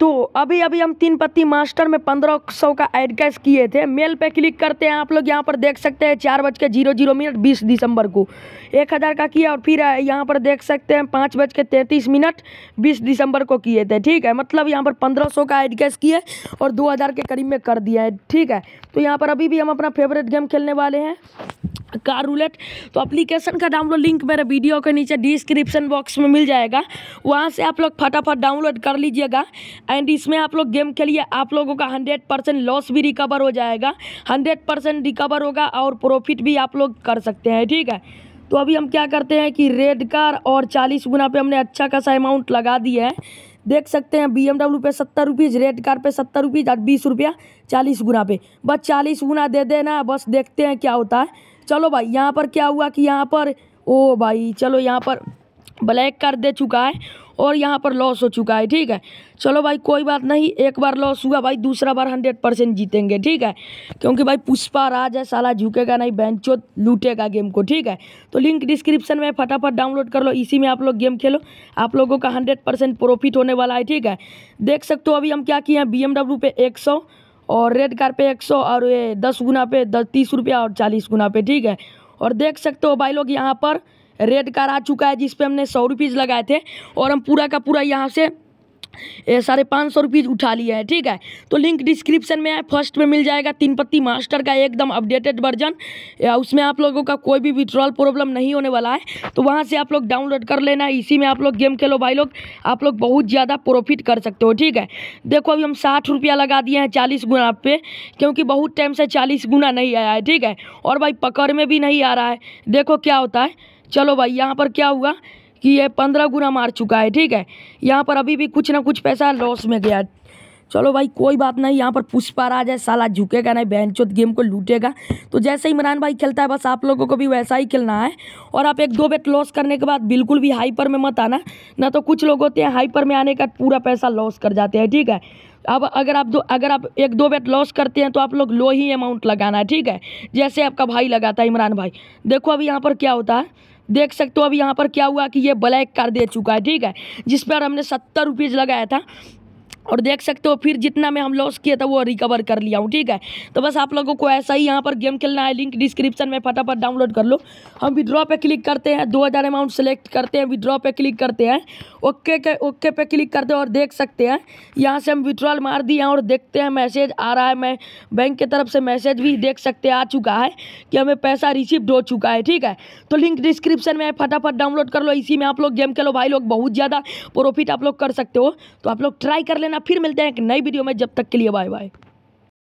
तो अभी अभी हम तीन पत्ती मास्टर में पंद्रह सौ का एड कैश किए थे मेल पे क्लिक करते हैं आप लोग यहाँ पर देख सकते हैं चार बज के जीरो जीरो मिनट बीस दिसंबर को एक हज़ार का किया और फिर यहाँ पर देख सकते हैं पाँच बज के तैंतीस मिनट बीस दिसंबर को किए थे ठीक है मतलब यहाँ पर पंद्रह सौ का एड कैश किए और दो हज़ार के करीब में कर दिया है ठीक है तो यहाँ पर अभी भी हम अपना फेवरेट गेम खेलने वाले हैं कार रूलेट तो एप्लीकेशन का डाउनलोड लिंक मेरे वीडियो के नीचे डिस्क्रिप्शन बॉक्स में मिल जाएगा वहाँ से आप लोग फटाफट डाउनलोड कर लीजिएगा एंड इसमें आप लोग गेम खेलिए आप लोगों का हंड्रेड परसेंट लॉस भी रिकवर हो जाएगा हंड्रेड परसेंट रिकवर होगा और प्रॉफिट भी आप लोग कर सकते हैं ठीक है तो अभी हम क्या करते हैं कि रेड कार और चालीस गुना पे हमने अच्छा खासा अमाउंट लगा दिया है देख सकते हैं बी पे सत्तर रुपीज़ रेड कार पे सत्तर रुपीज़ और बीस रुपया चालीस गुना पे बस चालीस गुना दे देना बस देखते हैं क्या होता है चलो भाई यहाँ पर क्या हुआ कि यहाँ पर ओ भाई चलो यहाँ पर ब्लैक कर दे चुका है और यहाँ पर लॉस हो चुका है ठीक है चलो भाई कोई बात नहीं एक बार लॉस हुआ भाई दूसरा बार हंड्रेड परसेंट जीतेंगे ठीक है क्योंकि भाई पुष्पा राज है साला झुकेगा नहीं बेंचो लूटेगा गेम को ठीक है तो लिंक डिस्क्रिप्शन में फटाफट डाउनलोड कर लो इसी में आप लोग गेम खेलो आप लोगों का हंड्रेड परसेंट प्रॉफिट होने वाला है ठीक है देख सकते हो अभी हम क्या किए हैं बी पे एक सौ और रेड कार पे एक सौ और ये दस गुना पे दस तीस रुपया और चालीस गुना पे ठीक है और देख सकते हो भाई लोग यहाँ पर रेड कार आ चुका है जिस पर हमने सौ रुपीज़ लगाए थे और हम पूरा का पूरा यहाँ से साढ़े पाँच सौ रुपीज़ उठा लिए है ठीक है तो लिंक डिस्क्रिप्शन में है फर्स्ट में मिल जाएगा तीन पत्ती मास्टर का एकदम अपडेटेड वर्जन उसमें आप लोगों का कोई भी विड्रॉल प्रॉब्लम नहीं होने वाला है तो वहाँ से आप लोग डाउनलोड कर लेना इसी में आप लोग गेम खेलो भाई लोग आप लोग बहुत ज़्यादा प्रॉफिट कर सकते हो ठीक है देखो अभी हम साठ रुपया लगा दिए हैं चालीस गुना पे क्योंकि बहुत टाइम से चालीस गुना नहीं आया है ठीक है और भाई पकड़ में भी नहीं आ रहा है देखो क्या होता है चलो भाई यहाँ पर क्या हुआ कि ये पंद्रह गुना मार चुका है ठीक है यहाँ पर अभी भी कुछ ना कुछ पैसा लॉस में गया चलो भाई कोई बात नहीं यहाँ पर पुष्पा राज है साला झुकेगा नहीं बहनचोत गेम को लूटेगा तो जैसे इमरान भाई खेलता है बस आप लोगों को भी वैसा ही खेलना है और आप एक दो बेट लॉस करने के बाद बिल्कुल भी हाइपर में मत आना ना तो कुछ लोग होते हैं हाइपर में आने का पूरा पैसा लॉस कर जाते हैं ठीक है अब अगर आप दो अगर आप एक दो बेट लॉस करते हैं तो आप लोग लो ही अमाउंट लगाना है ठीक है जैसे आपका भाई लगाता है इमरान भाई देखो अभी यहाँ पर क्या होता है देख सकते हो अब यहाँ पर क्या हुआ कि ये ब्लैक कर दे चुका है ठीक है जिस पर हमने सत्तर रुपीज़ लगाया था और देख सकते हो फिर जितना मैं हम लॉस किया था वो रिकवर कर लिया हूँ ठीक है तो बस आप लोगों को ऐसा ही यहाँ पर गेम खेलना है लिंक डिस्क्रिप्शन में फटाफट डाउनलोड कर लो हम विड्रॉ पे क्लिक करते हैं दो हज़ार अमाउंट सेलेक्ट करते हैं विड्रॉ पे क्लिक करते हैं ओके के ओके पे क्लिक करते हैं और देख सकते हैं यहाँ से हम विड्रॉल मार दिए और देखते हैं मैसेज आ रहा है मैं बैंक की तरफ से मैसेज भी देख सकते आ चुका है कि हमें पैसा रिसिप्ट हो चुका है ठीक है तो लिंक डिस्क्रिप्शन में फटाफट डाउनलोड कर लो इसी में आप लोग गेम खेलो भाई लोग बहुत ज़्यादा प्रॉफिट आप लोग कर सकते हो तो आप लोग ट्राई कर लेना फिर मिलते हैं एक नई वीडियो में जब तक के लिए बाय बाय